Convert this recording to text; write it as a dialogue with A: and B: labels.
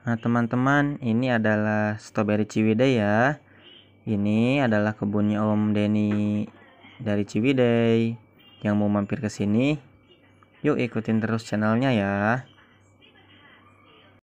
A: Nah teman-teman ini adalah strawberry Ciwidey ya Ini adalah kebunnya Om Denny dari Ciwidey Yang mau mampir ke sini Yuk ikutin terus channelnya ya